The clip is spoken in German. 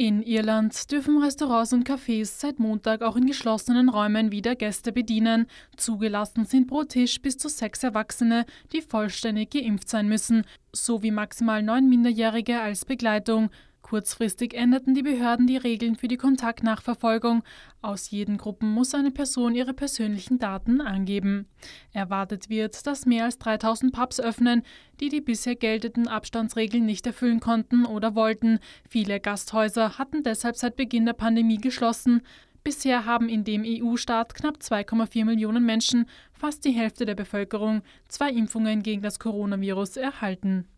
In Irland dürfen Restaurants und Cafés seit Montag auch in geschlossenen Räumen wieder Gäste bedienen. Zugelassen sind pro Tisch bis zu sechs Erwachsene, die vollständig geimpft sein müssen, sowie maximal neun Minderjährige als Begleitung. Kurzfristig änderten die Behörden die Regeln für die Kontaktnachverfolgung. Aus jeden Gruppen muss eine Person ihre persönlichen Daten angeben. Erwartet wird, dass mehr als 3000 Pubs öffnen, die die bisher geltenden Abstandsregeln nicht erfüllen konnten oder wollten. Viele Gasthäuser hatten deshalb seit Beginn der Pandemie geschlossen. Bisher haben in dem EU-Staat knapp 2,4 Millionen Menschen, fast die Hälfte der Bevölkerung, zwei Impfungen gegen das Coronavirus erhalten.